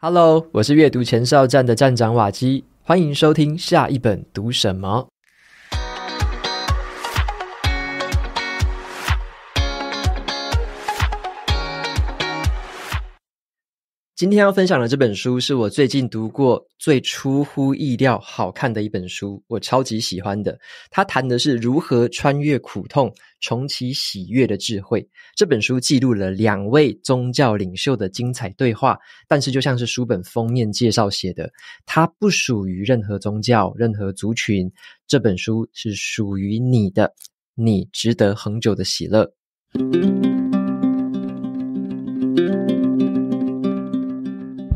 Hello，我是阅读前哨站的站长瓦基，欢迎收听下一本读什么。今天要分享的这本书是我最近读过最出乎意料好看的一本书，我超级喜欢的。它谈的是如何穿越苦痛重启喜悦的智慧。这本书记录了两位宗教领袖的精彩对话，但是就像是书本封面介绍写的，它不属于任何宗教、任何族群。这本书是属于你的，你值得恒久的喜乐。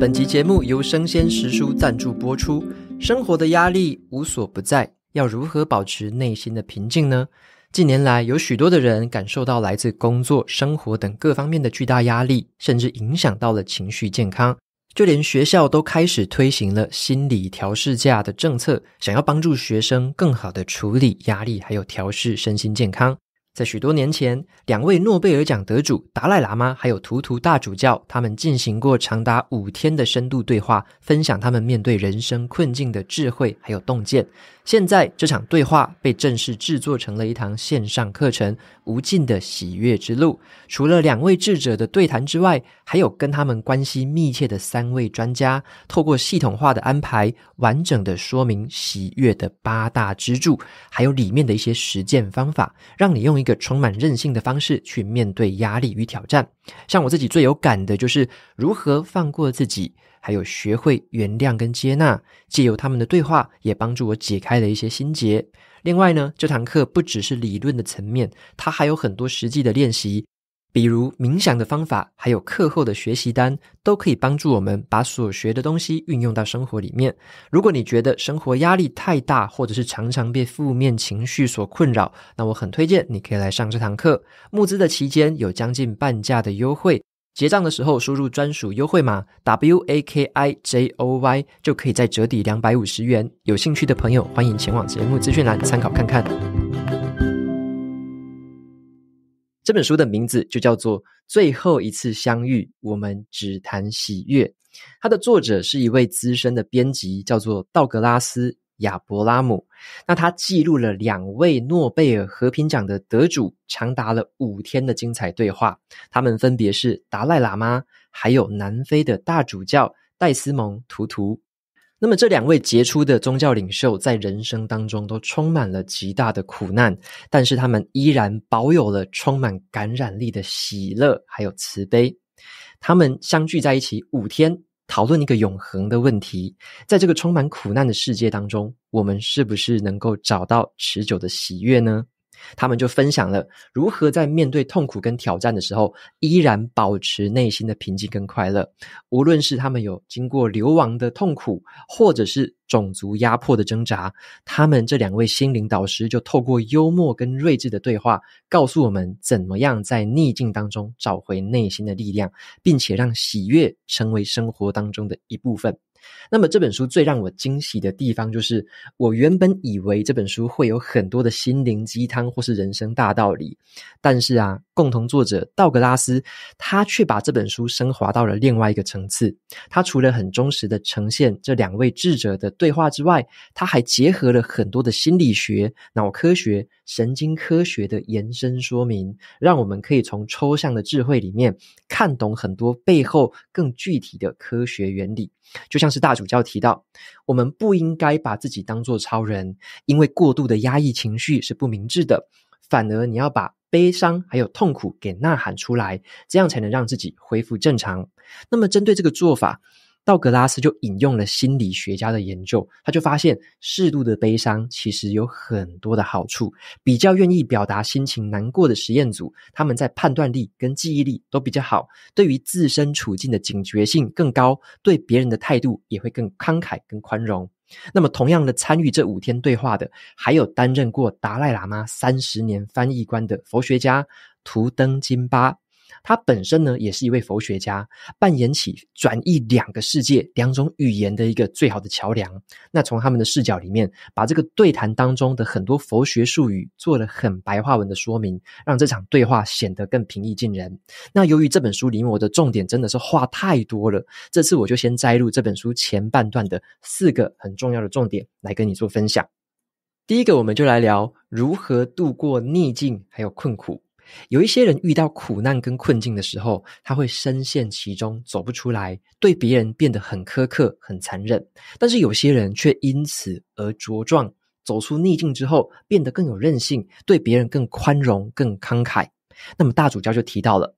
本集节目由生鲜食书赞助播出。生活的压力无所不在，要如何保持内心的平静呢？近年来，有许多的人感受到来自工作、生活等各方面的巨大压力，甚至影响到了情绪健康。就连学校都开始推行了心理调试假的政策，想要帮助学生更好的处理压力，还有调试身心健康。在许多年前，两位诺贝尔奖得主达赖喇嘛还有图图大主教，他们进行过长达五天的深度对话，分享他们面对人生困境的智慧还有洞见。现在，这场对话被正式制作成了一堂线上课程《无尽的喜悦之路》。除了两位智者的对谈之外，还有跟他们关系密切的三位专家，透过系统化的安排，完整的说明喜悦的八大支柱，还有里面的一些实践方法，让你用一个充满韧性的方式去面对压力与挑战。像我自己最有感的就是如何放过自己。还有学会原谅跟接纳，借由他们的对话，也帮助我解开了一些心结。另外呢，这堂课不只是理论的层面，它还有很多实际的练习，比如冥想的方法，还有课后的学习单，都可以帮助我们把所学的东西运用到生活里面。如果你觉得生活压力太大，或者是常常被负面情绪所困扰，那我很推荐你可以来上这堂课。募资的期间有将近半价的优惠。结账的时候输入专属优惠码 W A K I J O Y 就可以再折抵两百五十元。有兴趣的朋友欢迎前往节目资讯栏参考看看。这本书的名字就叫做《最后一次相遇》，我们只谈喜悦。它的作者是一位资深的编辑，叫做道格拉斯。亚伯拉姆，那他记录了两位诺贝尔和平奖的得主长达了五天的精彩对话。他们分别是达赖喇嘛，还有南非的大主教戴斯蒙·图图。那么这两位杰出的宗教领袖在人生当中都充满了极大的苦难，但是他们依然保有了充满感染力的喜乐还有慈悲。他们相聚在一起五天。讨论一个永恒的问题：在这个充满苦难的世界当中，我们是不是能够找到持久的喜悦呢？他们就分享了如何在面对痛苦跟挑战的时候，依然保持内心的平静跟快乐。无论是他们有经过流亡的痛苦，或者是种族压迫的挣扎，他们这两位心灵导师就透过幽默跟睿智的对话，告诉我们怎么样在逆境当中找回内心的力量，并且让喜悦成为生活当中的一部分。那么这本书最让我惊喜的地方，就是我原本以为这本书会有很多的心灵鸡汤或是人生大道理，但是啊，共同作者道格拉斯他却把这本书升华到了另外一个层次。他除了很忠实的呈现这两位智者的对话之外，他还结合了很多的心理学、脑科学、神经科学的延伸说明，让我们可以从抽象的智慧里面看懂很多背后更具体的科学原理，就像。是大主教提到，我们不应该把自己当做超人，因为过度的压抑情绪是不明智的。反而，你要把悲伤还有痛苦给呐喊出来，这样才能让自己恢复正常。那么，针对这个做法。道格拉斯就引用了心理学家的研究，他就发现适度的悲伤其实有很多的好处。比较愿意表达心情难过的实验组，他们在判断力跟记忆力都比较好，对于自身处境的警觉性更高，对别人的态度也会更慷慨、更宽容。那么，同样的参与这五天对话的，还有担任过达赖喇嘛三十年翻译官的佛学家图登金巴。他本身呢，也是一位佛学家，扮演起转译两个世界、两种语言的一个最好的桥梁。那从他们的视角里面，把这个对谈当中的很多佛学术语做了很白话文的说明，让这场对话显得更平易近人。那由于这本书里面的重点真的是话太多了，这次我就先摘录这本书前半段的四个很重要的重点来跟你做分享。第一个，我们就来聊如何度过逆境还有困苦。有一些人遇到苦难跟困境的时候，他会深陷其中，走不出来，对别人变得很苛刻、很残忍；但是有些人却因此而茁壮，走出逆境之后，变得更有韧性，对别人更宽容、更慷慨。那么大主教就提到了。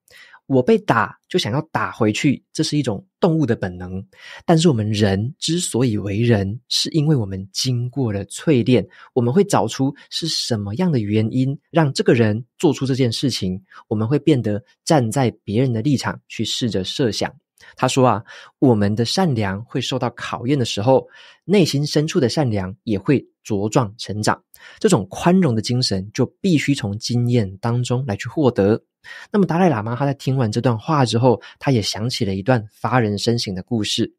我被打就想要打回去，这是一种动物的本能。但是我们人之所以为人，是因为我们经过了淬炼，我们会找出是什么样的原因让这个人做出这件事情，我们会变得站在别人的立场去试着设想。他说啊，我们的善良会受到考验的时候，内心深处的善良也会茁壮成长。这种宽容的精神就必须从经验当中来去获得。那么达赖喇嘛他在听完这段话之后，他也想起了一段发人深省的故事。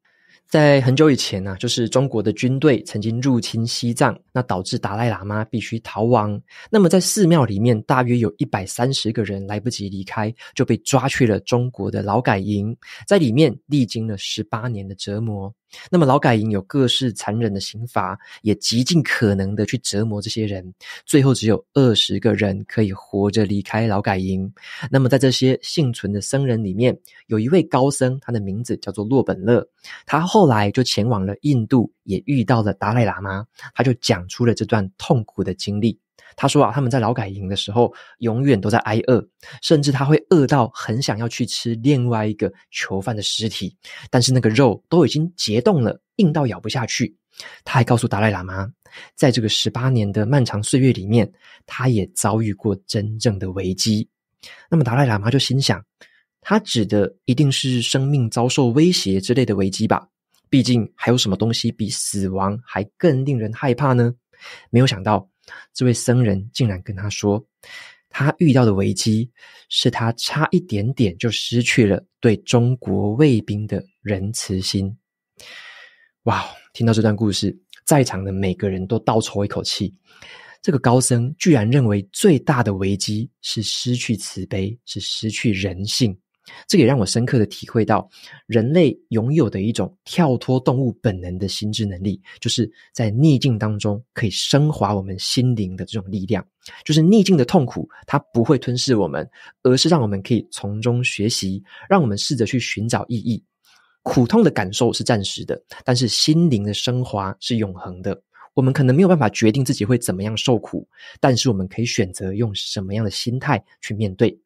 在很久以前呢，就是中国的军队曾经入侵西藏，那导致达赖喇嘛必须逃亡。那么在寺庙里面，大约有一百三十个人来不及离开，就被抓去了中国的劳改营，在里面历经了十八年的折磨。那么劳改营有各式残忍的刑罚，也极尽可能的去折磨这些人。最后只有二十个人可以活着离开劳改营。那么在这些幸存的僧人里面，有一位高僧，他的名字叫做洛本勒。他后来就前往了印度，也遇到了达赖喇嘛，他就讲出了这段痛苦的经历。他说啊，他们在劳改营的时候，永远都在挨饿，甚至他会饿到很想要去吃另外一个囚犯的尸体，但是那个肉都已经结冻了，硬到咬不下去。他还告诉达赖喇嘛，在这个十八年的漫长岁月里面，他也遭遇过真正的危机。那么达赖喇嘛就心想，他指的一定是生命遭受威胁之类的危机吧？毕竟还有什么东西比死亡还更令人害怕呢？没有想到。这位僧人竟然跟他说，他遇到的危机是他差一点点就失去了对中国卫兵的仁慈心。哇！听到这段故事，在场的每个人都倒抽一口气。这个高僧居然认为最大的危机是失去慈悲，是失去人性。这也让我深刻的体会到，人类拥有的一种跳脱动物本能的心智能力，就是在逆境当中可以升华我们心灵的这种力量。就是逆境的痛苦，它不会吞噬我们，而是让我们可以从中学习，让我们试着去寻找意义。苦痛的感受是暂时的，但是心灵的升华是永恒的。我们可能没有办法决定自己会怎么样受苦，但是我们可以选择用什么样的心态去面对。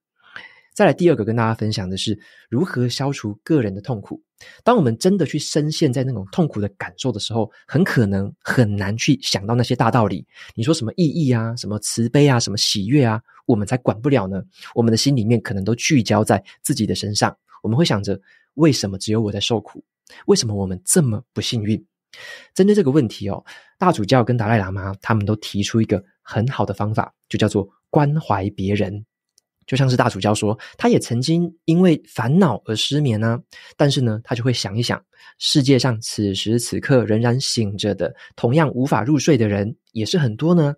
再来第二个跟大家分享的是如何消除个人的痛苦。当我们真的去深陷在那种痛苦的感受的时候，很可能很难去想到那些大道理。你说什么意义啊，什么慈悲啊，什么喜悦啊，我们才管不了呢。我们的心里面可能都聚焦在自己的身上，我们会想着为什么只有我在受苦，为什么我们这么不幸运？针对这个问题哦，大主教跟达赖喇嘛他们都提出一个很好的方法，就叫做关怀别人。就像是大主教说，他也曾经因为烦恼而失眠呢。但是呢，他就会想一想，世界上此时此刻仍然醒着的，同样无法入睡的人也是很多呢。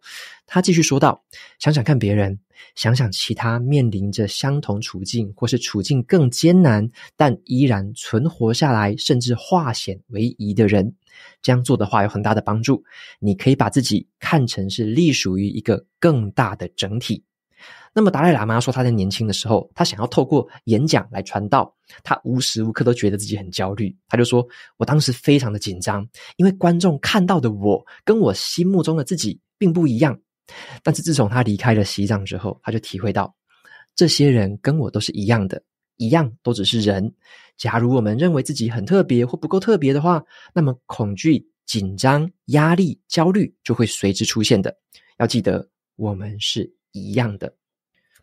他继续说道：“想想看别人，想想其他面临着相同处境或是处境更艰难，但依然存活下来甚至化险为夷的人。这样做的话有很大的帮助。你可以把自己看成是隶属于一个更大的整体。”那么达赖喇嘛说，他在年轻的时候，他想要透过演讲来传道，他无时无刻都觉得自己很焦虑。他就说：“我当时非常的紧张，因为观众看到的我跟我心目中的自己并不一样。但是自从他离开了西藏之后，他就体会到，这些人跟我都是一样的，一样都只是人。假如我们认为自己很特别或不够特别的话，那么恐惧、紧张、压力、焦虑就会随之出现的。要记得，我们是。”一样的，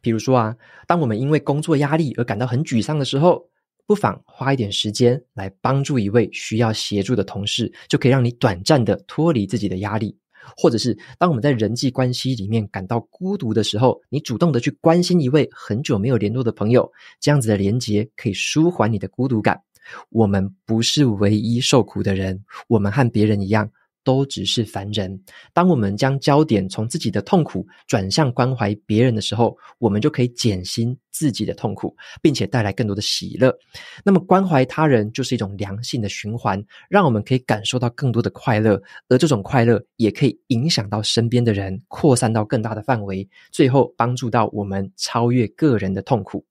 比如说啊，当我们因为工作压力而感到很沮丧的时候，不妨花一点时间来帮助一位需要协助的同事，就可以让你短暂的脱离自己的压力。或者是当我们在人际关系里面感到孤独的时候，你主动的去关心一位很久没有联络的朋友，这样子的连接可以舒缓你的孤独感。我们不是唯一受苦的人，我们和别人一样。都只是凡人。当我们将焦点从自己的痛苦转向关怀别人的时候，我们就可以减轻自己的痛苦，并且带来更多的喜乐。那么，关怀他人就是一种良性的循环，让我们可以感受到更多的快乐，而这种快乐也可以影响到身边的人，扩散到更大的范围，最后帮助到我们超越个人的痛苦。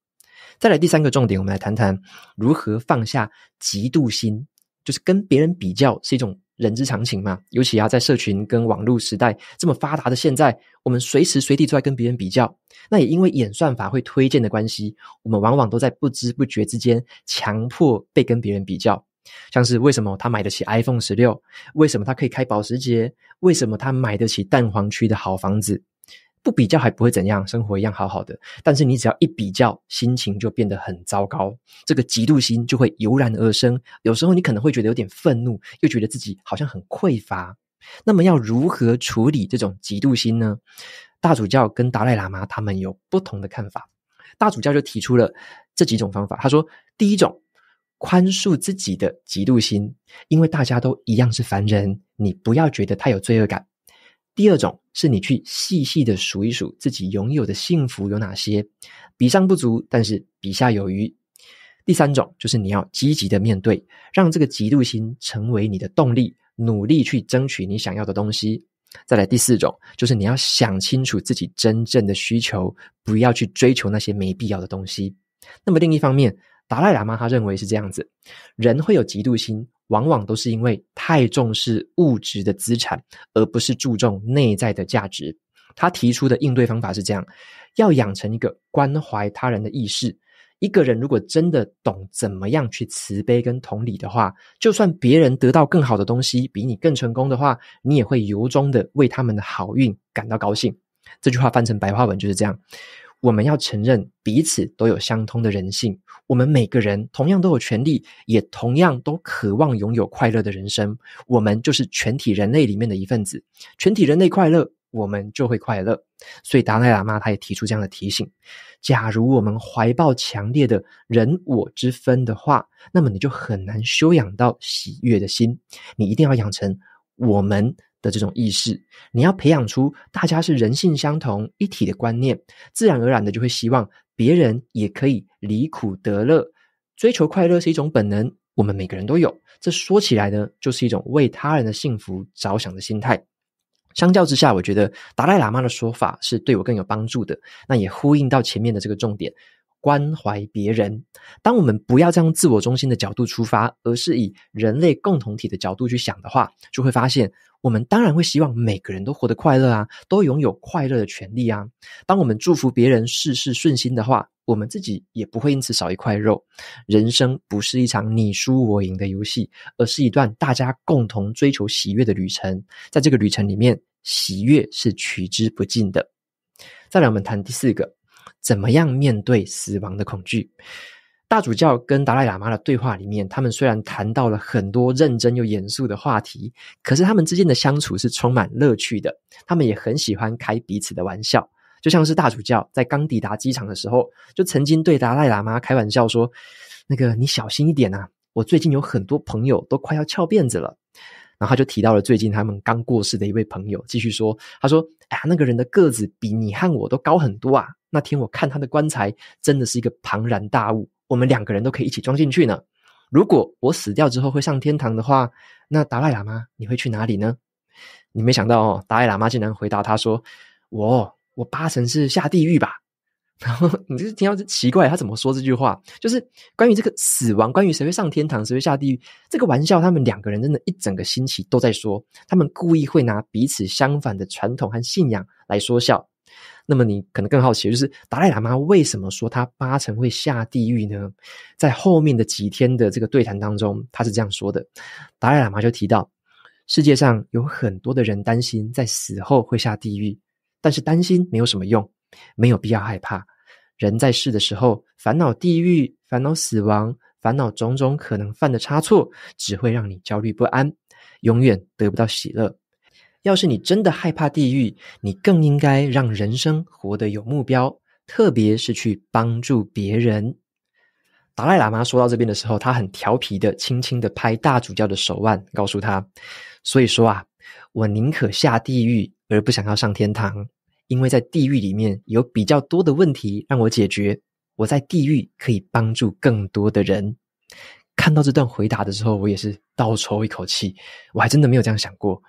再来第三个重点，我们来谈谈如何放下嫉妒心，就是跟别人比较是一种。人之常情嘛，尤其啊，在社群跟网络时代这么发达的现在，我们随时随地都在跟别人比较。那也因为演算法会推荐的关系，我们往往都在不知不觉之间，强迫被跟别人比较。像是为什么他买得起 iPhone 十六，为什么他可以开保时捷，为什么他买得起蛋黄区的好房子？不比较还不会怎样，生活一样好好的。但是你只要一比较，心情就变得很糟糕，这个嫉妒心就会油然而生。有时候你可能会觉得有点愤怒，又觉得自己好像很匮乏。那么要如何处理这种嫉妒心呢？大主教跟达赖喇嘛他们有不同的看法。大主教就提出了这几种方法。他说，第一种，宽恕自己的嫉妒心，因为大家都一样是凡人，你不要觉得他有罪恶感。第二种是你去细细的数一数自己拥有的幸福有哪些，比上不足，但是比下有余。第三种就是你要积极的面对，让这个嫉妒心成为你的动力，努力去争取你想要的东西。再来第四种就是你要想清楚自己真正的需求，不要去追求那些没必要的东西。那么另一方面，达赖喇嘛他认为是这样子，人会有嫉妒心。往往都是因为太重视物质的资产，而不是注重内在的价值。他提出的应对方法是这样：要养成一个关怀他人的意识。一个人如果真的懂怎么样去慈悲跟同理的话，就算别人得到更好的东西，比你更成功的话，你也会由衷的为他们的好运感到高兴。这句话翻成白话文就是这样：我们要承认彼此都有相通的人性。我们每个人同样都有权利，也同样都渴望拥有快乐的人生。我们就是全体人类里面的一份子，全体人类快乐，我们就会快乐。所以达赖喇嘛他也提出这样的提醒：，假如我们怀抱强烈的“人我之分”的话，那么你就很难修养到喜悦的心。你一定要养成我们。的这种意识，你要培养出大家是人性相同一体的观念，自然而然的就会希望别人也可以离苦得乐，追求快乐是一种本能，我们每个人都有。这说起来呢，就是一种为他人的幸福着想的心态。相较之下，我觉得达赖喇嘛的说法是对我更有帮助的，那也呼应到前面的这个重点。关怀别人。当我们不要从自我中心的角度出发，而是以人类共同体的角度去想的话，就会发现，我们当然会希望每个人都活得快乐啊，都拥有快乐的权利啊。当我们祝福别人事事顺心的话，我们自己也不会因此少一块肉。人生不是一场你输我赢的游戏，而是一段大家共同追求喜悦的旅程。在这个旅程里面，喜悦是取之不尽的。再来，我们谈第四个。怎么样面对死亡的恐惧？大主教跟达赖喇嘛的对话里面，他们虽然谈到了很多认真又严肃的话题，可是他们之间的相处是充满乐趣的。他们也很喜欢开彼此的玩笑，就像是大主教在刚抵达机场的时候，就曾经对达赖喇嘛开玩笑说：“那个你小心一点呐，我最近有很多朋友都快要翘辫子了。”然后他就提到了最近他们刚过世的一位朋友，继续说：“他说，哎呀，那个人的个子比你和我都高很多啊！那天我看他的棺材，真的是一个庞然大物，我们两个人都可以一起装进去呢。如果我死掉之后会上天堂的话，那达赖喇嘛你会去哪里呢？你没想到哦，达赖喇嘛竟然回答他说：我我八成是下地狱吧。”然后你就是听到这奇怪，他怎么说这句话？就是关于这个死亡，关于谁会上天堂，谁会下地狱这个玩笑，他们两个人真的一整个星期都在说，他们故意会拿彼此相反的传统和信仰来说笑。那么你可能更好奇，就是达赖喇嘛为什么说他八成会下地狱呢？在后面的几天的这个对谈当中，他是这样说的：达赖喇嘛就提到，世界上有很多的人担心在死后会下地狱，但是担心没有什么用。没有必要害怕。人在世的时候，烦恼地狱、烦恼死亡、烦恼种种可能犯的差错，只会让你焦虑不安，永远得不到喜乐。要是你真的害怕地狱，你更应该让人生活得有目标，特别是去帮助别人。达赖喇嘛说到这边的时候，他很调皮的轻轻的拍大主教的手腕，告诉他：“所以说啊，我宁可下地狱，而不想要上天堂。”因为在地狱里面有比较多的问题让我解决，我在地狱可以帮助更多的人。看到这段回答的时候，我也是倒抽一口气，我还真的没有这样想过。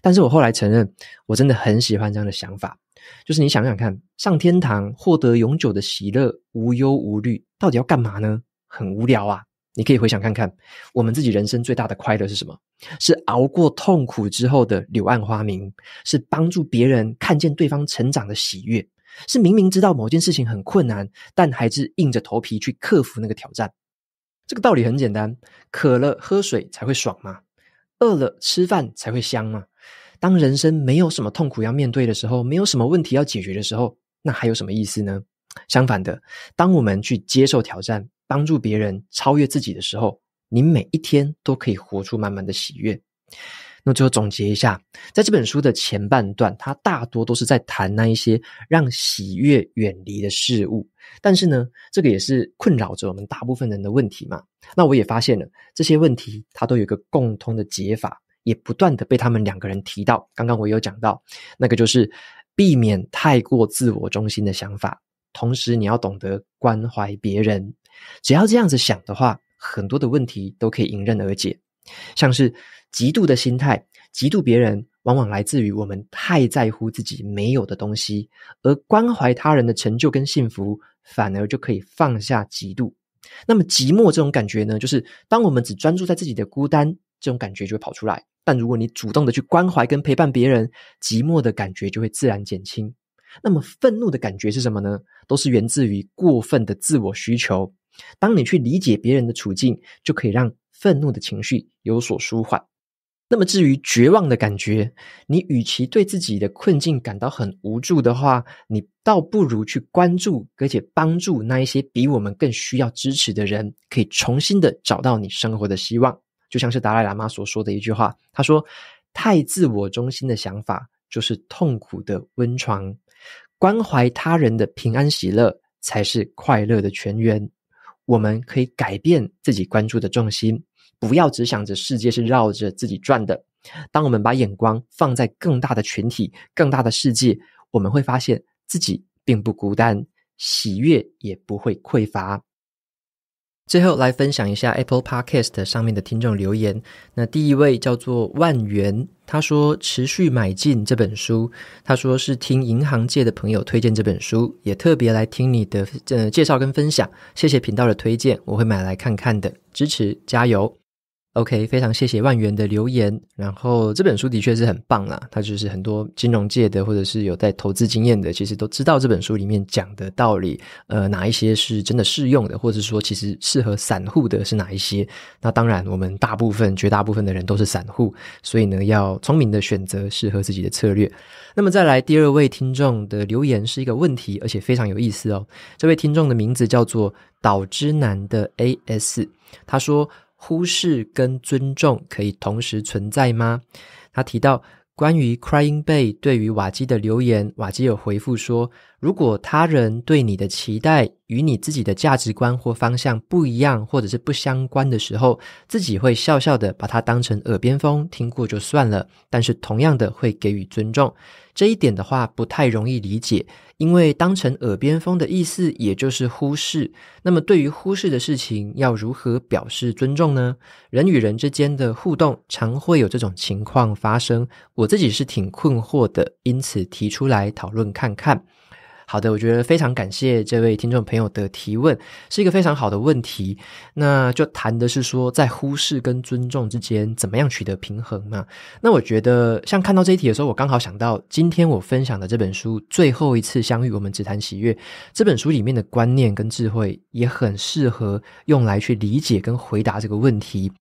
但是我后来承认，我真的很喜欢这样的想法。就是你想想看上天堂获得永久的喜乐、无忧无虑，到底要干嘛呢？很无聊啊。你可以回想看看，我们自己人生最大的快乐是什么？是熬过痛苦之后的柳暗花明，是帮助别人看见对方成长的喜悦，是明明知道某件事情很困难，但还是硬着头皮去克服那个挑战。这个道理很简单：，渴了喝水才会爽嘛，饿了吃饭才会香嘛。当人生没有什么痛苦要面对的时候，没有什么问题要解决的时候，那还有什么意思呢？相反的，当我们去接受挑战。帮助别人超越自己的时候，你每一天都可以活出满满的喜悦。那最后总结一下，在这本书的前半段，他大多都是在谈那一些让喜悦远离的事物。但是呢，这个也是困扰着我们大部分人的问题嘛。那我也发现了这些问题，它都有一个共通的解法，也不断的被他们两个人提到。刚刚我有讲到，那个就是避免太过自我中心的想法，同时你要懂得关怀别人。只要这样子想的话，很多的问题都可以迎刃而解。像是嫉妒的心态，嫉妒别人往往来自于我们太在乎自己没有的东西，而关怀他人的成就跟幸福，反而就可以放下嫉妒。那么寂寞这种感觉呢？就是当我们只专注在自己的孤单，这种感觉就会跑出来。但如果你主动的去关怀跟陪伴别人，寂寞的感觉就会自然减轻。那么愤怒的感觉是什么呢？都是源自于过分的自我需求。当你去理解别人的处境，就可以让愤怒的情绪有所舒缓。那么至于绝望的感觉，你与其对自己的困境感到很无助的话，你倒不如去关注，而且帮助那一些比我们更需要支持的人，可以重新的找到你生活的希望。就像是达赖喇嘛所说的一句话，他说：“太自我中心的想法就是痛苦的温床，关怀他人的平安喜乐才是快乐的泉源。”我们可以改变自己关注的重心，不要只想着世界是绕着自己转的。当我们把眼光放在更大的群体、更大的世界，我们会发现自己并不孤单，喜悦也不会匮乏。最后来分享一下 Apple Podcast 上面的听众留言，那第一位叫做万元。他说：“持续买进这本书。”他说是听银行界的朋友推荐这本书，也特别来听你的呃介绍跟分享。谢谢频道的推荐，我会买来看看的。支持，加油。OK，非常谢谢万元的留言。然后这本书的确是很棒啊，它就是很多金融界的或者是有在投资经验的，其实都知道这本书里面讲的道理。呃，哪一些是真的适用的，或者说其实适合散户的是哪一些？那当然，我们大部分、绝大部分的人都是散户，所以呢，要聪明的选择适合自己的策略。那么再来，第二位听众的留言是一个问题，而且非常有意思哦。这位听众的名字叫做岛之南的 AS，他说。忽视跟尊重可以同时存在吗？他提到关于 Crying Bay 对于瓦基的留言，瓦基有回复说。如果他人对你的期待与你自己的价值观或方向不一样，或者是不相关的时候，自己会笑笑的把它当成耳边风，听过就算了。但是同样的会给予尊重。这一点的话不太容易理解，因为当成耳边风的意思也就是忽视。那么对于忽视的事情，要如何表示尊重呢？人与人之间的互动常会有这种情况发生，我自己是挺困惑的，因此提出来讨论看看。好的，我觉得非常感谢这位听众朋友的提问，是一个非常好的问题。那就谈的是说，在忽视跟尊重之间，怎么样取得平衡嘛？那我觉得，像看到这一题的时候，我刚好想到今天我分享的这本书《最后一次相遇，我们只谈喜悦》这本书里面的观念跟智慧，也很适合用来去理解跟回答这个问题。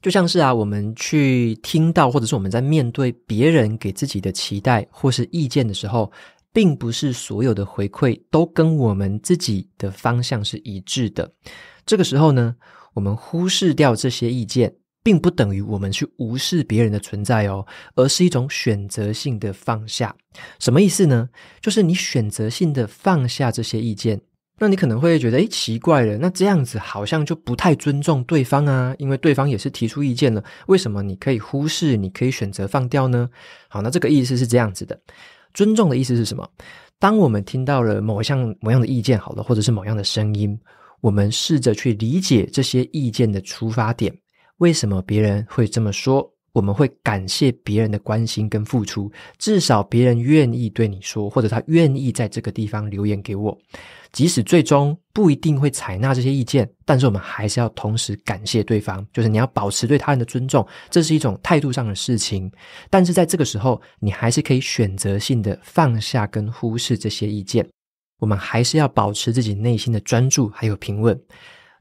就像是啊，我们去听到，或者是我们在面对别人给自己的期待或是意见的时候。并不是所有的回馈都跟我们自己的方向是一致的。这个时候呢，我们忽视掉这些意见，并不等于我们去无视别人的存在哦，而是一种选择性的放下。什么意思呢？就是你选择性的放下这些意见，那你可能会觉得，诶，奇怪了，那这样子好像就不太尊重对方啊，因为对方也是提出意见了，为什么你可以忽视，你可以选择放掉呢？好，那这个意思是这样子的。尊重的意思是什么？当我们听到了某一项某样的意见，好了，或者是某样的声音，我们试着去理解这些意见的出发点。为什么别人会这么说？我们会感谢别人的关心跟付出，至少别人愿意对你说，或者他愿意在这个地方留言给我。即使最终不一定会采纳这些意见，但是我们还是要同时感谢对方，就是你要保持对他人的尊重，这是一种态度上的事情。但是在这个时候，你还是可以选择性的放下跟忽视这些意见，我们还是要保持自己内心的专注还有平稳。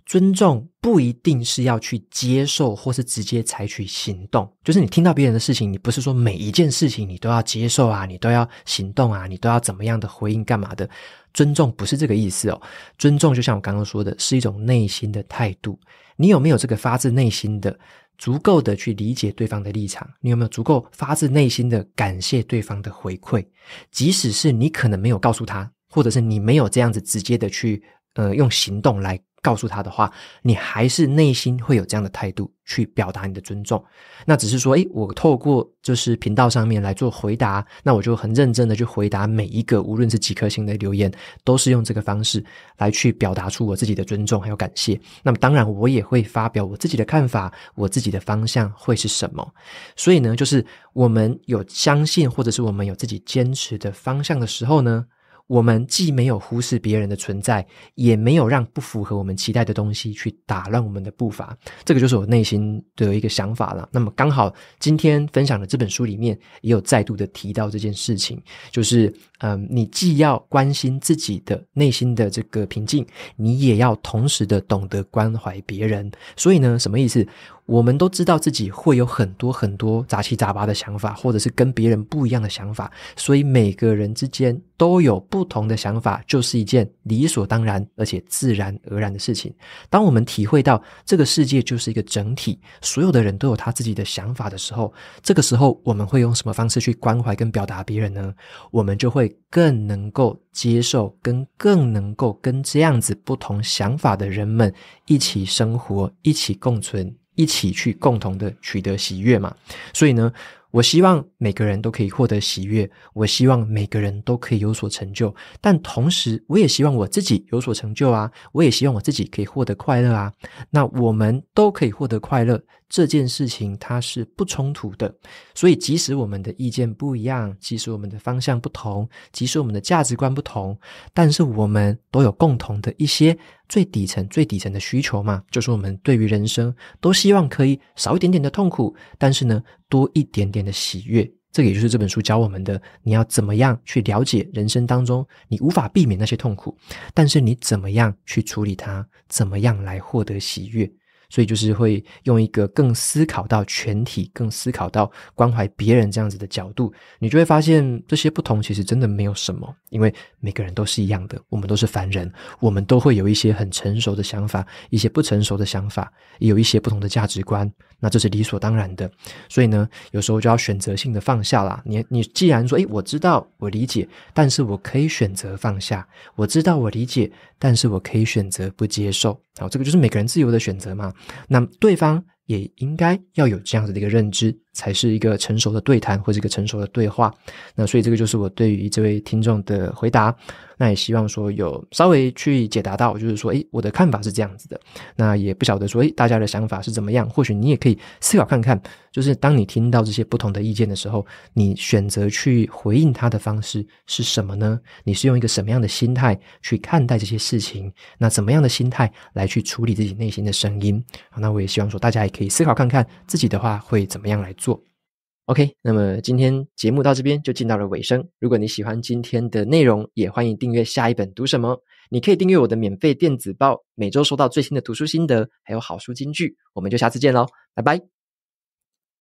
尊重不一定是要去接受或是直接采取行动，就是你听到别人的事情，你不是说每一件事情你都要接受啊，你都要行动啊，你都要怎么样的回应干嘛的？尊重不是这个意思哦。尊重就像我刚刚说的，是一种内心的态度。你有没有这个发自内心的足够的去理解对方的立场？你有没有足够发自内心的感谢对方的回馈？即使是你可能没有告诉他，或者是你没有这样子直接的去呃用行动来。告诉他的话，你还是内心会有这样的态度去表达你的尊重。那只是说，诶，我透过就是频道上面来做回答，那我就很认真的去回答每一个，无论是几颗星的留言，都是用这个方式来去表达出我自己的尊重还有感谢。那么当然，我也会发表我自己的看法，我自己的方向会是什么。所以呢，就是我们有相信或者是我们有自己坚持的方向的时候呢。我们既没有忽视别人的存在，也没有让不符合我们期待的东西去打乱我们的步伐。这个就是我内心的一个想法了。那么，刚好今天分享的这本书里面也有再度的提到这件事情，就是嗯，你既要关心自己的内心的这个平静，你也要同时的懂得关怀别人。所以呢，什么意思？我们都知道自己会有很多很多杂七杂八的想法，或者是跟别人不一样的想法，所以每个人之间都有不同的想法，就是一件理所当然而且自然而然的事情。当我们体会到这个世界就是一个整体，所有的人都有他自己的想法的时候，这个时候我们会用什么方式去关怀跟表达别人呢？我们就会更能够接受，跟更能够跟这样子不同想法的人们一起生活，一起共存。一起去共同的取得喜悦嘛，所以呢，我希望每个人都可以获得喜悦，我希望每个人都可以有所成就，但同时我也希望我自己有所成就啊，我也希望我自己可以获得快乐啊，那我们都可以获得快乐。这件事情它是不冲突的，所以即使我们的意见不一样，即使我们的方向不同，即使我们的价值观不同，但是我们都有共同的一些最底层、最底层的需求嘛？就是我们对于人生都希望可以少一点点的痛苦，但是呢，多一点点的喜悦。这也就是这本书教我们的：你要怎么样去了解人生当中你无法避免那些痛苦，但是你怎么样去处理它，怎么样来获得喜悦？所以就是会用一个更思考到全体、更思考到关怀别人这样子的角度，你就会发现这些不同其实真的没有什么，因为每个人都是一样的，我们都是凡人，我们都会有一些很成熟的想法，一些不成熟的想法，也有一些不同的价值观。那这是理所当然的，所以呢，有时候就要选择性的放下了。你你既然说，诶，我知道，我理解，但是我可以选择放下。我知道，我理解，但是我可以选择不接受。好，这个就是每个人自由的选择嘛。那对方也应该要有这样子的一个认知。才是一个成熟的对谈或者一个成熟的对话，那所以这个就是我对于这位听众的回答。那也希望说有稍微去解答到，就是说，诶，我的看法是这样子的。那也不晓得说，诶，大家的想法是怎么样？或许你也可以思考看看，就是当你听到这些不同的意见的时候，你选择去回应他的方式是什么呢？你是用一个什么样的心态去看待这些事情？那怎么样的心态来去处理自己内心的声音？那我也希望说大家也可以思考看看自己的话会怎么样来做。OK，那么今天节目到这边就进到了尾声。如果你喜欢今天的内容，也欢迎订阅下一本读什么。你可以订阅我的免费电子报，每周收到最新的图书心得，还有好书金句。我们就下次见喽，拜拜。